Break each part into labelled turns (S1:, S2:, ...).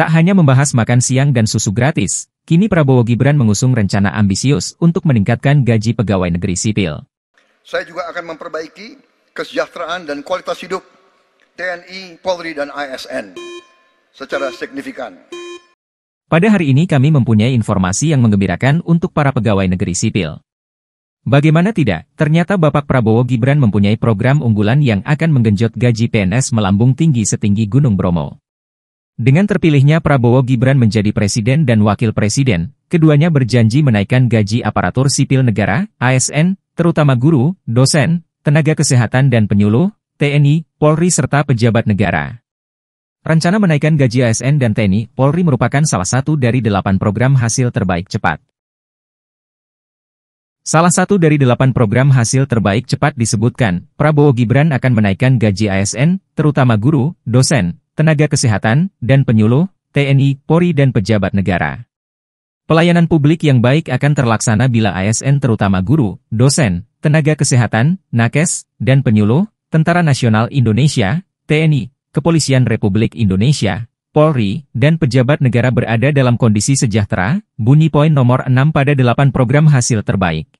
S1: Tak hanya membahas makan siang dan susu gratis, kini Prabowo Gibran mengusung rencana ambisius untuk meningkatkan gaji pegawai negeri sipil. Saya juga akan memperbaiki kesejahteraan dan kualitas hidup TNI, Polri, dan ASN secara signifikan. Pada hari ini kami mempunyai informasi yang mengembirakan untuk para pegawai negeri sipil. Bagaimana tidak, ternyata Bapak Prabowo Gibran mempunyai program unggulan yang akan menggenjot gaji PNS melambung tinggi setinggi Gunung Bromo. Dengan terpilihnya Prabowo Gibran menjadi presiden dan wakil presiden, keduanya berjanji menaikkan gaji aparatur sipil negara, ASN, terutama guru, dosen, tenaga kesehatan dan penyuluh, TNI, Polri serta pejabat negara. Rencana menaikkan gaji ASN dan TNI, Polri merupakan salah satu dari delapan program hasil terbaik cepat. Salah satu dari delapan program hasil terbaik cepat disebutkan, Prabowo Gibran akan menaikkan gaji ASN, terutama guru, dosen, tenaga kesehatan, dan penyuluh, TNI, Polri dan pejabat negara. Pelayanan publik yang baik akan terlaksana bila ASN terutama guru, dosen, tenaga kesehatan, nakes, dan penyuluh, Tentara Nasional Indonesia, TNI, Kepolisian Republik Indonesia, Polri, dan pejabat negara berada dalam kondisi sejahtera, bunyi poin nomor 6 pada 8 program hasil terbaik.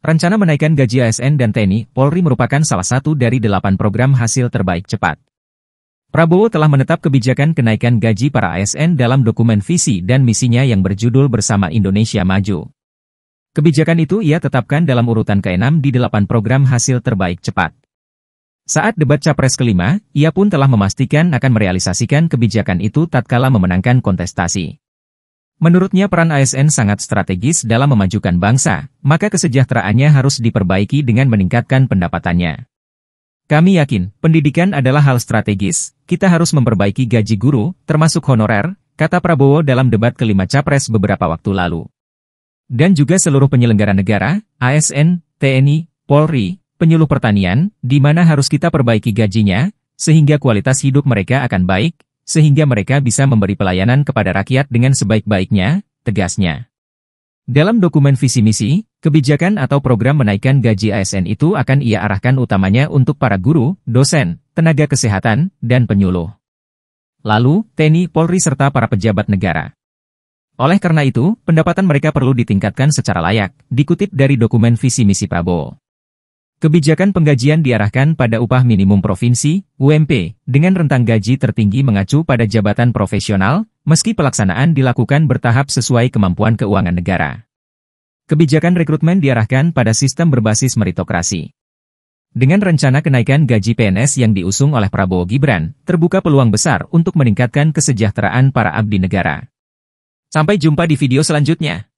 S1: Rencana menaikkan gaji ASN dan TNI, Polri merupakan salah satu dari 8 program hasil terbaik cepat. Prabowo telah menetap kebijakan kenaikan gaji para ASN dalam dokumen visi dan misinya yang berjudul Bersama Indonesia Maju. Kebijakan itu ia tetapkan dalam urutan ke-6 di delapan program hasil terbaik cepat. Saat debat Capres kelima, ia pun telah memastikan akan merealisasikan kebijakan itu tatkala memenangkan kontestasi. Menurutnya peran ASN sangat strategis dalam memajukan bangsa, maka kesejahteraannya harus diperbaiki dengan meningkatkan pendapatannya. Kami yakin, pendidikan adalah hal strategis, kita harus memperbaiki gaji guru, termasuk honorer, kata Prabowo dalam debat kelima Capres beberapa waktu lalu. Dan juga seluruh penyelenggara negara, ASN, TNI, Polri, penyuluh pertanian, di mana harus kita perbaiki gajinya, sehingga kualitas hidup mereka akan baik, sehingga mereka bisa memberi pelayanan kepada rakyat dengan sebaik-baiknya, tegasnya. Dalam dokumen visi misi, kebijakan atau program menaikkan gaji ASN itu akan ia arahkan utamanya untuk para guru, dosen, tenaga kesehatan, dan penyuluh. Lalu, TNI, Polri serta para pejabat negara. Oleh karena itu, pendapatan mereka perlu ditingkatkan secara layak, dikutip dari dokumen visi misi Prabowo. Kebijakan penggajian diarahkan pada upah minimum provinsi, UMP, dengan rentang gaji tertinggi mengacu pada jabatan profesional, meski pelaksanaan dilakukan bertahap sesuai kemampuan keuangan negara. Kebijakan rekrutmen diarahkan pada sistem berbasis meritokrasi. Dengan rencana kenaikan gaji PNS yang diusung oleh Prabowo Gibran, terbuka peluang besar untuk meningkatkan kesejahteraan para abdi negara. Sampai jumpa di video selanjutnya.